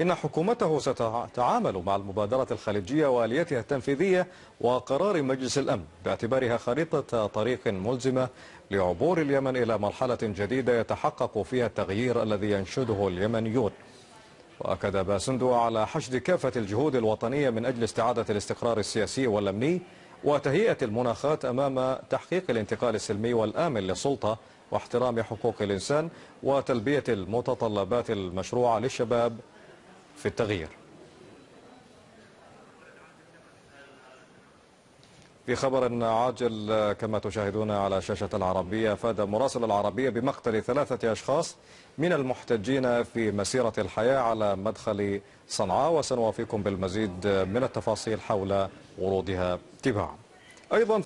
إن حكومته ستتعامل مع المبادرة الخليجية وآليتها التنفيذية وقرار مجلس الأمن باعتبارها خريطة طريق ملزمة لعبور اليمن إلى مرحلة جديدة يتحقق فيها التغيير الذي ينشده اليمنيون وأكد باسندو على حشد كافة الجهود الوطنية من أجل استعادة الاستقرار السياسي والأمني وتهيئة المناخات أمام تحقيق الانتقال السلمي والآمن للسلطة واحترام حقوق الإنسان وتلبية المتطلبات المشروعة للشباب في التغيير في خبر عاجل كما تشاهدون على شاشة العربية أفاد مراسل العربية بمقتل ثلاثة أشخاص من المحتجين في مسيرة الحياة على مدخل صنعاء وسنوافيكم بالمزيد من التفاصيل حول ورودها تباعا أيضا